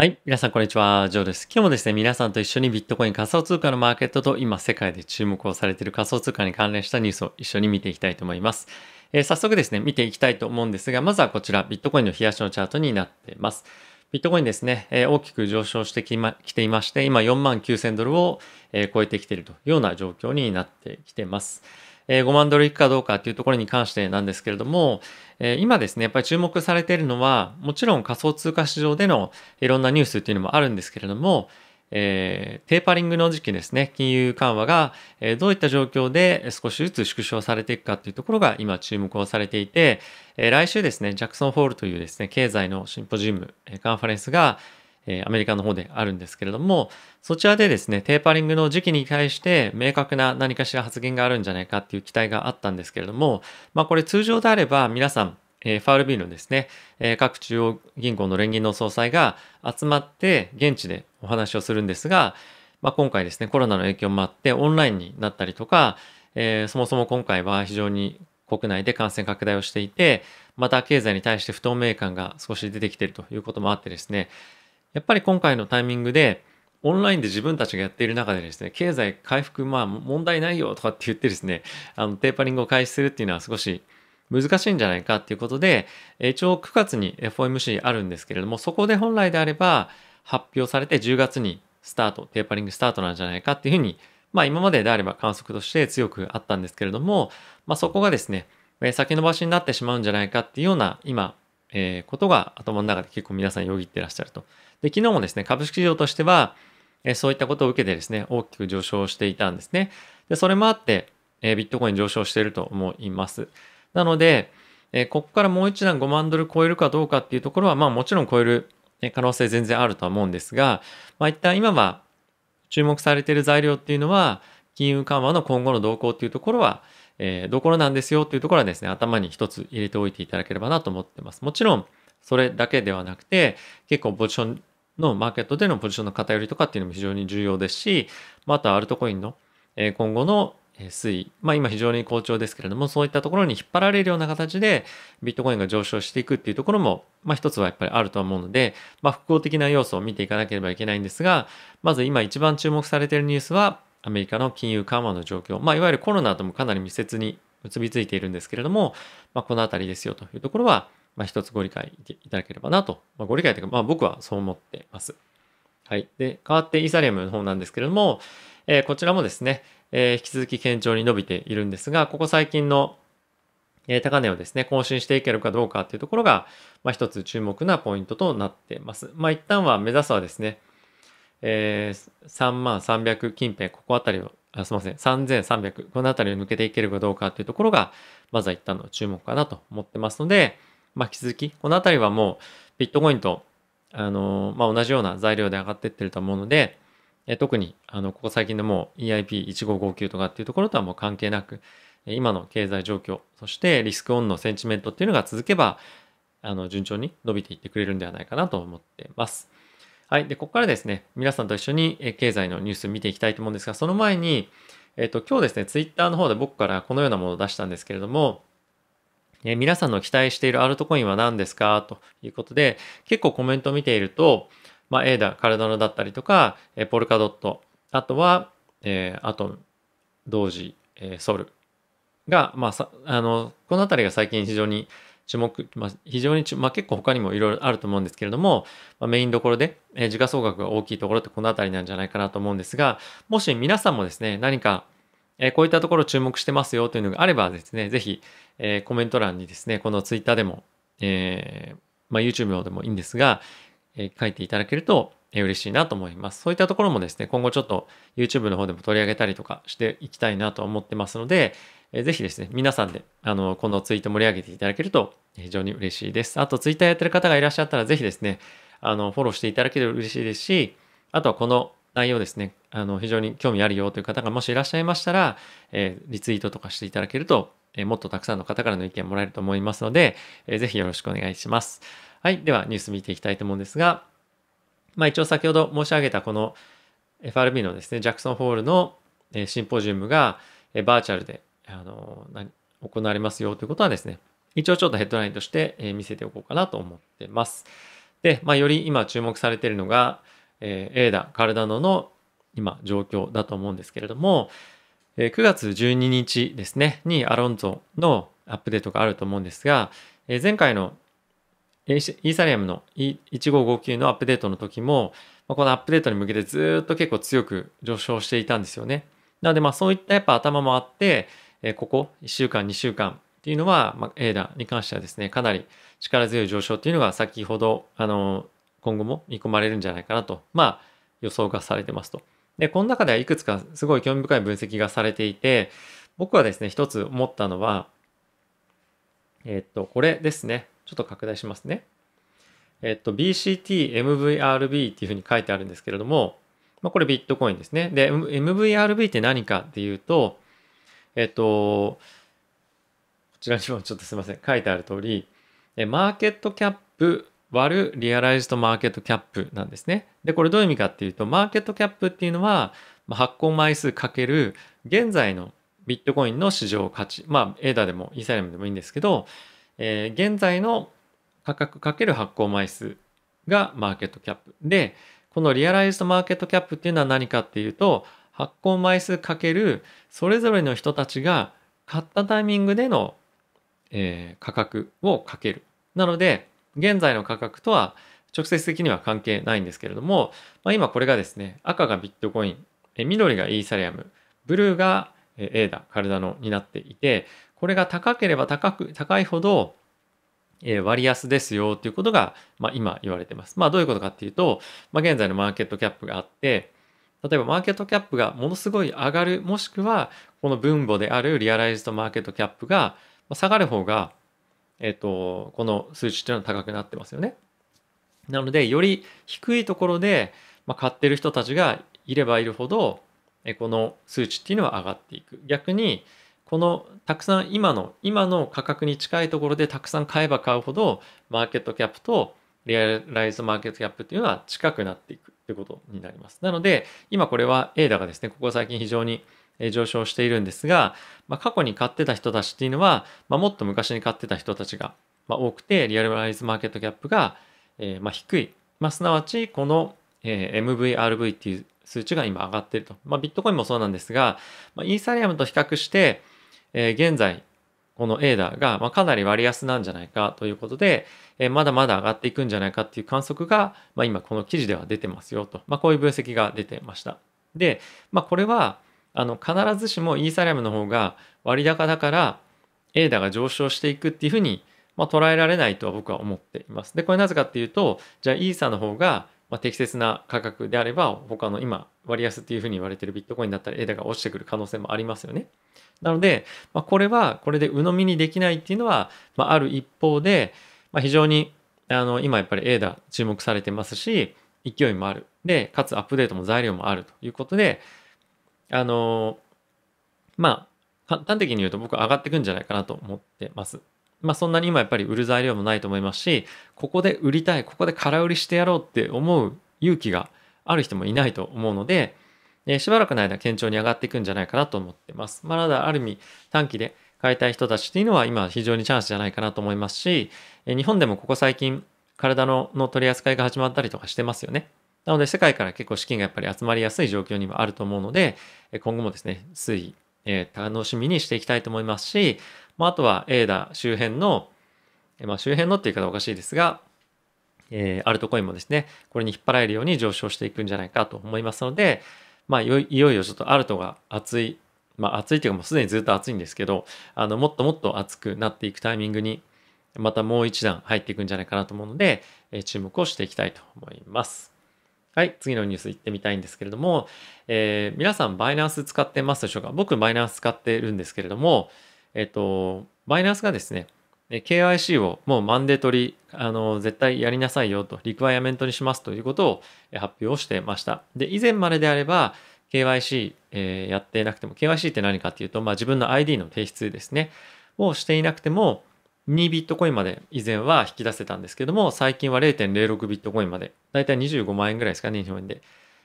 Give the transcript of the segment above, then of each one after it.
はい。皆さん、こんにちは。ジョーです。今日もですね、皆さんと一緒にビットコイン仮想通貨のマーケットと今世界で注目をされている仮想通貨に関連したニュースを一緒に見ていきたいと思います。えー、早速ですね、見ていきたいと思うんですが、まずはこちら、ビットコインの冷やしのチャートになっています。ビットコインですね、えー、大きく上昇してき,、ま、ていまして、今4万9000ドルを、えー、超えてきているというような状況になってきています。え5万ドルいくかどうかっていうところに関してなんですけれども、え今ですね、やっぱり注目されているのは、もちろん仮想通貨市場でのいろんなニュースっていうのもあるんですけれども、えー、テーパリングの時期ですね、金融緩和が、えー、どういった状況で少しずつ縮小されていくかというところが今注目をされていて、えー、来週ですね、ジャクソンホールというですね、経済のシンポジウム、えカンファレンスが、えアメリカの方であるんですけれども、そちらでですね、テーパリングの時期に対して明確な何かしら発言があるんじゃないかっていう期待があったんですけれども、まあこれ通常であれば皆さん、FRB のですね、各中央銀行の連銀の総裁が集まって現地でお話をするんですが、まあ、今回ですね、コロナの影響もあってオンラインになったりとか、えー、そもそも今回は非常に国内で感染拡大をしていて、また経済に対して不透明感が少し出てきているということもあってですね、やっぱり今回のタイミングで、オンラインで自分たちがやっている中でですね、経済回復、まあ問題ないよとかって言ってですね、あのテーパリングを開始するっていうのは少し難しいんじゃないかっていうことで、一応9月に FOMC あるんですけれども、そこで本来であれば発表されて10月にスタート、テーパリングスタートなんじゃないかっていうふうに、まあ今までであれば観測として強くあったんですけれども、まあそこがですね、先延ばしになってしまうんじゃないかっていうような今えー、ことが頭の中で結構皆さんよぎってらっしゃると。で、昨日もですね、株式市場としては、えー、そういったことを受けてですね、大きく上昇していたんですね。で、それもあって、えー、ビットコイン上昇していると思います。なので、えここからもう一段5万ドル超えるかどうかっていうところは、まあもちろん超える可能性全然あるとは思うんですが、まあ一旦今は注目されている材料っていうのは、金融緩和の今後の動向っていうところは、えー、どころなんですよというところはですね、頭に一つ入れておいていただければなと思ってます。もちろん、それだけではなくて、結構ポジションのマーケットでのポジションの偏りとかっていうのも非常に重要ですし、まあ、あとはアルトコインの今後の推移、まあ、今非常に好調ですけれども、そういったところに引っ張られるような形でビットコインが上昇していくっていうところも、まあ、一つはやっぱりあると思うので、まあ、複合的な要素を見ていかなければいけないんですが、まず今一番注目されているニュースは、アメリカの金融緩和の状況、まあ、いわゆるコロナともかなり密接に結びついているんですけれども、まあ、この辺りですよというところは、まあ、一つご理解いただければなと、まあ、ご理解というか、まあ、僕はそう思ってます。はい。で、代わってイーサリアムの方なんですけれども、えー、こちらもですね、えー、引き続き堅調に伸びているんですが、ここ最近の高値をですね、更新していけるかどうかというところが、まあ、一つ注目なポイントとなっています。まあ、一旦は目指すはですね、えー、3万300近辺、ここあたりを、あすみません、3300、このあたりを抜けていけるかどうかというところが、まずは一旦の注目かなと思ってますので、まあ、引き続き、このあたりはもう、ビットコインと、あのまあ、同じような材料で上がっていってると思うので、え特にあのここ最近でもう EIP1559 とかっていうところとはもう関係なく今の経済状況そしてリスクオンのセンチメントっていうのが続けばあの順調に伸びていってくれるんではないかなと思ってます。はい。で、ここからですね、皆さんと一緒に経済のニュース見ていきたいと思うんですが、その前に、えっ、と、今日ですね、ツイッターの方で僕からこのようなものを出したんですけれども、え皆さんの期待しているアルトコインは何ですかということで、結構コメントを見ていると、まあ、エーダ、カルダノだったりとか、えポルカドット、あとは、えー、アトム、同時、えソルが、まあ、あの、この辺りが最近非常に注目、まあ、非常に、まあ、結構他にもいろいろあると思うんですけれども、まあ、メインどころで、えー、時価総額が大きいところってこの辺りなんじゃないかなと思うんですが、もし皆さんもですね、何か、えー、こういったところ注目してますよというのがあればですね、ぜひ、えー、コメント欄にですね、この Twitter でも、えー、まあ、YouTube でもいいんですが、え書いていただけると、え嬉しいなと思います。そういったところもですね、今後ちょっと YouTube の方でも取り上げたりとかしていきたいなと思ってますので、えぜひですね、皆さんで、あの、このツイート盛り上げていただけると非常に嬉しいです。あと、ツイッターやってる方がいらっしゃったら、ぜひですね、あの、フォローしていただけると嬉しいですし、あとはこの内容ですね、あの、非常に興味あるよという方がもしいらっしゃいましたら、えー、リツイートとかしていただけると、えー、もっとたくさんの方からの意見もらえると思いますので、えー、ぜひよろしくお願いします。はい、ではニュース見ていきたいと思うんですが、まあ一応先ほど申し上げたこの FRB のですね、ジャクソンホールのシンポジウムがバーチャルであの行われますよということはですね、一応ちょっとヘッドラインとして見せておこうかなと思ってます。で、まあ、より今注目されているのが、えー、エーダ・カルダノの今状況だと思うんですけれども、えー、9月12日ですね、にアロンゾのアップデートがあると思うんですが、えー、前回のイーサリアムの1559のアップデートの時も、まこのアップデートに向けてずっと結構強く上昇していたんですよね。なので、まあそういったやっぱ頭もあって、えここ1週間、2週間っていうのは、まあ、エーに関してはですね、かなり力強い上昇っていうのが先ほど、あの、今後も見込まれるんじゃないかなと、まあ、予想がされてますと。で、この中ではいくつかすごい興味深い分析がされていて、僕はですね、一つ思ったのは、えっと、これですね。ちょっと拡大しますね。えっと、BCT、MVRB っていうふうに書いてあるんですけれども、まあ、これビットコインですね。で、MVRB って何かっていうと、えっと、こちらにもちょっとすいません、書いてある通り、マーケットキャップ割るリアライズドマーケットキャップなんですね。で、これどういう意味かっていうと、マーケットキャップっていうのは、発行枚数かける現在のビットコインの市場価値、まあ、エーダでもイーサリアムでもいいんですけど、えー、現在の価格かける発行枚数がマーケットキャップ。で、このリアライズドマーケットキャップっていうのは何かっていうと、発行枚数かけるそれぞれの人たちが買ったタイミングでの、えー、価格をかける。なので、現在の価格とは直接的には関係ないんですけれども、まあ、今これがですね、赤がビットコイン、え緑がイーサリアム、ブルーがエーダ、カルダノになっていて、これが高ければ高く、高いほど、え割安ですよということが、まあ、今言われてます。まあどういうことかっていうと、まあ、現在のマーケットキャップがあって、例えばマーケットキャップがものすごい上がる、もしくはこの分母であるリアライズドマーケットキャップが下がる方が、えっ、と、この数値っていうのは高くなってますよね。なので、より低いところで、ま買ってる人たちがいればいるほど、えこの数値っていうのは上がっていく。逆に、このたくさん今の、今の価格に近いところでたくさん買えば買うほど、マーケットキャップとリアライズマーケットキャップっていうのは近くなっていく。ということになります。なので、今これは A だがですね、ここ最近非常に上昇しているんですが、まあ、過去に買ってた人たちっていうのは、まあ、もっと昔に買ってた人たちが、ま多くて、リアルライズマーケットキャップが、えー、まあ低い。まあ、すなわち、この、え MVRV っていう数値が今上がっていると。まあ、ビットコインもそうなんですが、まあ、イーサリアムと比較して、えー、現在、このエーダが、まかなり割安なんじゃないかということで、えまだまだ上がっていくんじゃないかっていう観測が、ま今この記事では出てますよと、まこういう分析が出てました。で、まあ、これはあの必ずしもイーサリアムの方が割高だからエーダが上昇していくっていうふうに、ま捉えられないとは僕は思っています。でこれなぜかっていうとじゃあイーサの方がまあ、適切な価格であれば他の今割安っていうふうに言われてるビットコインだったりエダが落ちてくる可能性もありますよね。なので、まあ、これはこれで鵜呑みにできないっていうのは、まあ、ある一方で、まあ、非常にあの今やっぱりエーダ注目されてますし勢いもあるでかつアップデートも材料もあるということであのまあ端的に言うと僕は上がってくんじゃないかなと思ってます。まあ、そんなに今やっぱり売る材料もないと思いますし、ここで売りたい、ここで空売りしてやろうって思う勇気がある人もいないと思うので、えしばらくの間、堅調に上がっていくんじゃないかなと思ってます。まあ、ただ、ある意味、短期で買いたい人たちっていうのは今非常にチャンスじゃないかなと思いますし、え日本でもここ最近、体のの取り扱いが始まったりとかしてますよね。なので、世界から結構資金がやっぱり集まりやすい状況にもあると思うので、今後もですね、推移、え楽しみにしていきたいと思いますし、まあ、あとはエーダ周辺の、まあ、周辺のっていう言い方おかしいですが、えー、アルトコインもですね、これに引っ張られるように上昇していくんじゃないかと思いますので、まあ、いよいよちょっとアルトが熱い、まあ、熱いというかもうすでにずっと熱いんですけど、あの、もっともっと熱くなっていくタイミングに、またもう一段入っていくんじゃないかなと思うので、えー、注目をしていきたいと思います。はい、次のニュース行ってみたいんですけれども、えー、皆さんバイナンス使ってますでしょうか僕バイナンス使ってるんですけれども、えっと、バイナンスがですね、KYC をもうマンデートリあの、絶対やりなさいよと、リクワイアメントにしますということを発表してました。で、以前までであれば、KYC、えー、やってなくても、KYC って何かっていうと、まあ、自分の ID の提出ですね、をしていなくても、2ビットコインまで以前は引き出せたんですけども、最近は0.06ビットコインまで、だいたい25万円ぐらいですかね、日本円で、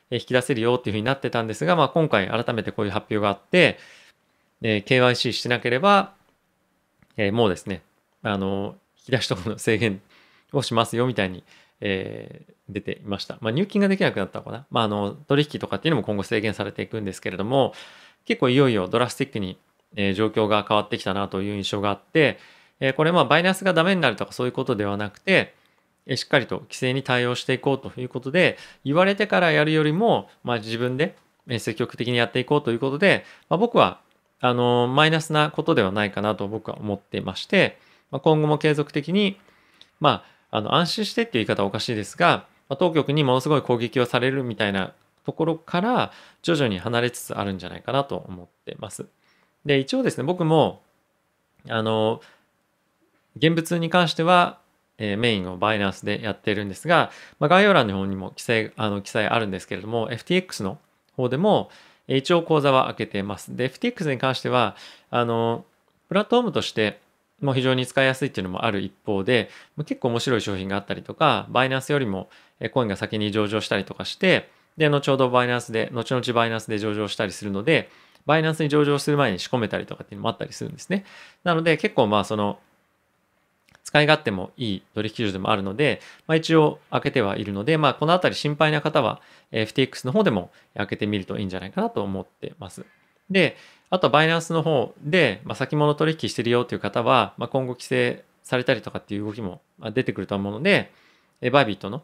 えー、引き出せるよっていうふうになってたんですが、まあ、今回改めてこういう発表があって、えー、KYC してなければ、えー、もうですね、あの、引き出し等の制限をしますよみたいに、えー、出ていました。まあ、入金ができなくなったのかな。まあ、あの、取引とかっていうのも今後制限されていくんですけれども、結構いよいよドラスティックに、えー、状況が変わってきたなという印象があって、えー、これまあ、バイナンスがダメになるとかそういうことではなくて、えー、しっかりと規制に対応していこうということで、言われてからやるよりも、まあ、自分で積極的にやっていこうということで、まあ、僕はあのマイナスなことではないかなと僕は思ってまして、まあ、今後も継続的に、まあ、あの安心してっていう言い方はおかしいですが、まあ、当局にものすごい攻撃をされるみたいなところから徐々に離れつつあるんじゃないかなと思ってます。で一応ですね僕もあの現物に関しては、えー、メインをバイナンスでやってるんですが、まあ、概要欄の方にも記載あの記載あるんですけれども FTX の方でも、一応口座は開けてます。で、FTX に関しては、あの、プラットフォームとして、も非常に使いやすいっていうのもある一方で、結構面白い商品があったりとか、バイナンスよりもコインが先に上場したりとかして、で、後ほどバイナンスで、後々バイナンスで上場したりするので、バイナンスに上場する前に仕込めたりとかっていうのもあったりするんですね。なので結構まあその使い勝手もいい取引所でもあるので、まあ、一応開けてはいるので、まあ、このあたり心配な方は FTX の方でも開けてみるといいんじゃないかなと思ってます。で、あとバイナンスの方で、まあ、先物取引してるよという方は、まあ、今後規制されたりとかっていう動きも出てくると思うので、バイビットの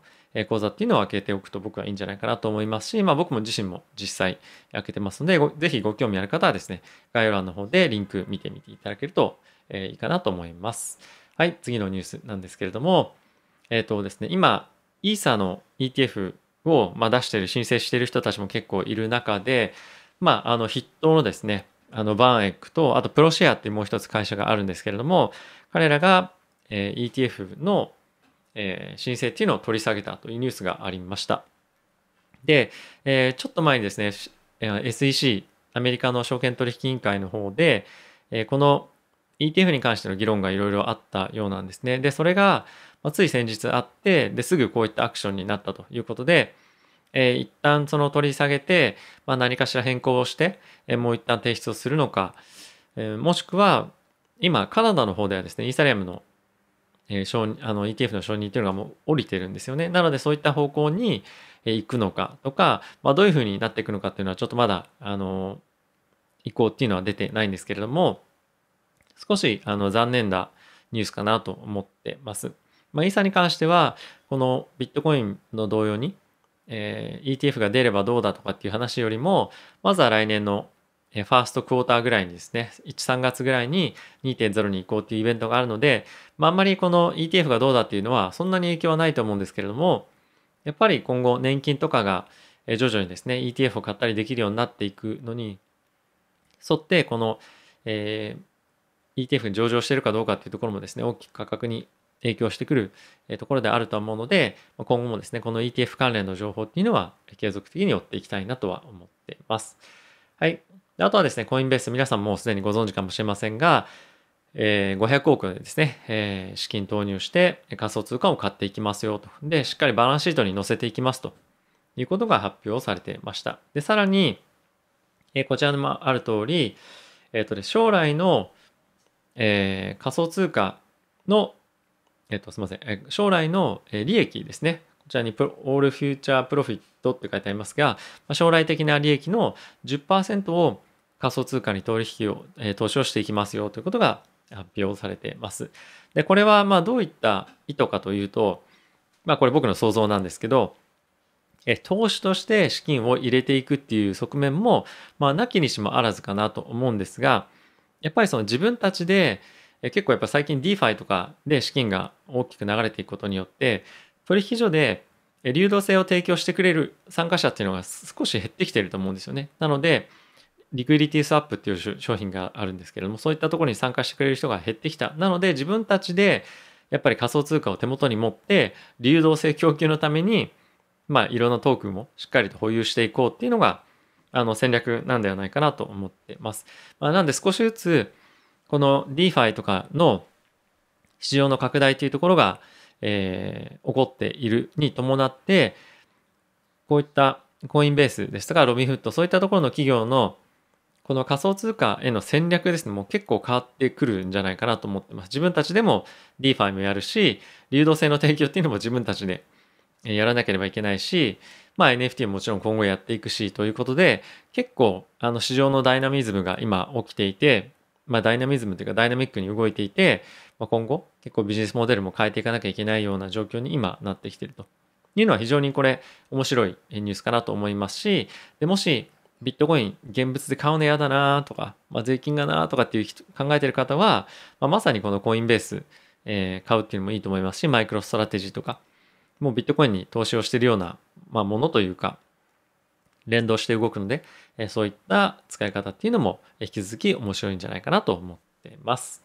口座っていうのを開けておくと僕はいいんじゃないかなと思いますし、まあ、僕も自身も実際開けてますので、ぜひご興味ある方はですね、概要欄の方でリンク見てみていただけるといいかなと思います。はい、次のニュースなんですけれども、えっ、ー、とですね、今、イーサの ETF を、まあ、出してる、申請している人たちも結構いる中で、まあ、あの筆頭のですね、あのバーンエックと、あとプロシェアっていうもう一つ会社があるんですけれども、彼らが、えー、ETF の、えー、申請っていうのを取り下げたというニュースがありました。で、えー、ちょっと前にですね、SEC、アメリカの証券取引委員会の方で、えー、この ETF に関しての議論がいろいろあったようなんですね。で、それが、まつい先日あって、ですぐこういったアクションになったということで、えー、一旦その取り下げて、まあ、何かしら変更をして、えー、もう一旦提出をするのか、えー、もしくは、今、カナダの方ではですね、イーサリアムの,、えー、あの ETF の承認というのがもう降りてるんですよね。なので、そういった方向に行くのかとか、まあ、どういうふうになっていくのかっていうのは、ちょっとまだ、あの、意向っていうのは出てないんですけれども、少しあの残念なニュースかなと思ってます。まあ、イーサに関しては、このビットコインの同様に、えー、ETF が出ればどうだとかっていう話よりも、まずは来年のファーストクォーターぐらいにですね、1、3月ぐらいに2.0に移行っていうイベントがあるので、まあ、あんまりこの ETF がどうだっていうのはそんなに影響はないと思うんですけれども、やっぱり今後年金とかが徐々にですね、ETF を買ったりできるようになっていくのに、沿ってこの、えー、ETF に上場しているかどうかっていうところもですね、大きく価格に影響してくるところであると思うので、今後もですね、この ETF 関連の情報っていうのは継続的に追っていきたいなとは思っています。はい。あとはですね、コインベース皆さんもすでにご存知かもしれませんが、え500億ですね、えー、資金投入して仮想通貨を買っていきますよと。で、しっかりバランスシートに載せていきますということが発表されてました。で、さらに、えこちらにもある通り、えっ、とね、将来のえー、仮想通貨の、えっと、すみません、将来の利益ですね。こちらにオールフューチャープロフィットって書いてありますが、ま将来的な利益の10%を仮想通貨に取引を、え投資をしていきますよということが発表されています。で、これはまどういった意図かというと、まあこれ僕の想像なんですけど、え投資として資金を入れていくっていう側面も、まあ、なきにしもあらずかなと思うんですが、やっぱりその自分たちで、結構やっぱ最近 DeFi とかで資金が大きく流れていくことによって、取引所で流動性を提供してくれる参加者っていうのが少し減ってきてると思うんですよね。なので、リクイリティスワップっていう商品があるんですけれども、そういったところに参加してくれる人が減ってきた。なので、自分たちでやっぱり仮想通貨を手元に持って、流動性供給のために、まあ、いろんなトークンをしっかりと保有していこうっていうのが、あの戦略なんではないかなと思ってます。まあ、なんで少しずつ、この DeFi とかの市場の拡大というところが、えー、起こっているに伴って、こういったコインベースですとか、ロビンフット、そういったところの企業のこの仮想通貨への戦略ですね、もう結構変わってくるんじゃないかなと思ってます。自分たちでも DeFi もやるし、流動性の提供っていうのも自分たちでやらなければいけないし、まあ NFT ももちろん今後やっていくしということで、結構あの市場のダイナミズムが今起きていて、まあダイナミズムというかダイナミックに動いていて、まあ、今後結構ビジネスモデルも変えていかなきゃいけないような状況に今なってきているというのは非常にこれ面白いニュースかなと思いますし、でもしビットコイン現物で買うの嫌だなとか、まあ、税金がなとかっていう人考えてる方は、まあ、まさにこのコインベース、えー、買うっていうのもいいと思いますし、マイクロストラテジーとか、もうビットコインに投資をしているような、まあ、ものというか、連動して動くので、えそういった使い方っていうのも引き続き面白いんじゃないかなと思ってます。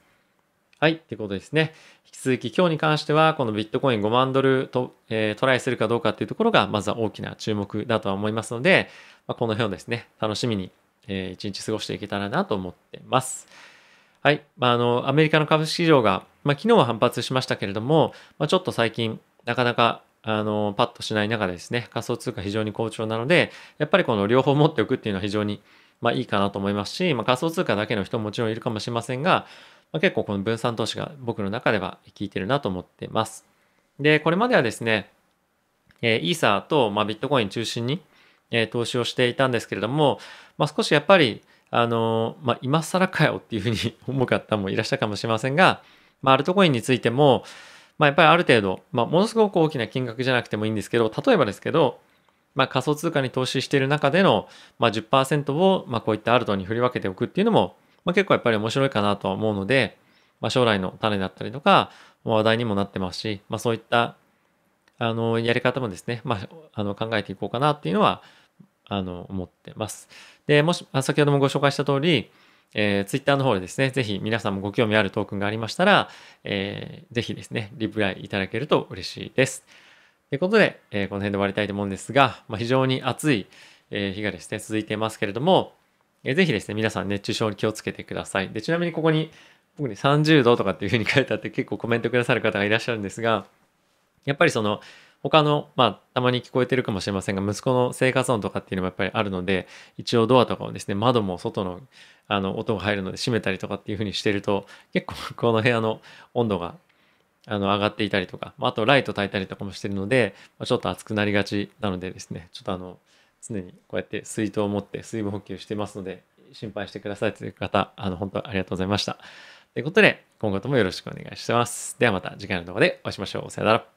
はい、ってことですね。引き続き今日に関しては、このビットコイン5万ドルと、えー、トライするかどうかっていうところが、まずは大きな注目だとは思いますので、まあ、この辺をですね、楽しみに、えー、一日過ごしていけたらなと思ってます。はい、まあ、あの、アメリカの株式市場が、まあ、昨日は反発しましたけれども、まあ、ちょっと最近、なかなかあのパッとしない中でですね仮想通貨非常に好調なのでやっぱりこの両方持っておくっていうのは非常にまあいいかなと思いますし、まあ、仮想通貨だけの人ももちろんいるかもしれませんが、まあ、結構この分散投資が僕の中では効いてるなと思ってます。で、これまではですね、えー、イーサーと、まあ、ビットコイン中心に、えー、投資をしていたんですけれども、まあ、少しやっぱり、あのー、まあ、今更かよっていうふうに思う方もいらっしゃるかもしれませんが、まあ、アルトコインについても、まあ、やっぱりある程度、まあ、ものすごく大きな金額じゃなくてもいいんですけど、例えばですけど、まあ、仮想通貨に投資している中での、まあ、10%を、まあ、こういったアルトに振り分けておくっていうのも、まあ、結構やっぱり面白いかなとは思うので、まあ、将来の種だったりとか、話題にもなってますし、まあ、そういった、あの、やり方もですね、まあ、あの考えていこうかなっていうのは、あの、思ってます。で、もし、先ほどもご紹介した通り、えー、Twitter の方でですね、ぜひ皆さんもご興味あるトークンがありましたら、えー、ぜひですね、リプライいただけると嬉しいです。ということで、えー、この辺で終わりたいと思うんですが、まあ、非常に暑い、え日がですね、続いてますけれども、えー、ぜひですね、皆さん熱中症に気をつけてください。で、ちなみにここに、僕に30度とかっていうふうに書いてあって結構コメントくださる方がいらっしゃるんですが、やっぱりその、他の、まあ、たまに聞こえてるかもしれませんが、息子の生活音とかっていうのもやっぱりあるので、一応ドアとかをですね、窓も外の、あの、音が入るので閉めたりとかっていうふうにしてると、結構この部屋の温度が、あの、上がっていたりとか、あとライト焚いたりとかもしてるので、ちょっと暑くなりがちなのでですね、ちょっとあの、常にこうやって水筒を持って水分補給してますので、心配してくださいという方、あの、本当ありがとうございました。ということで、今後ともよろしくお願いします。ではまた次回の動画でお会いしましょう。さよなら。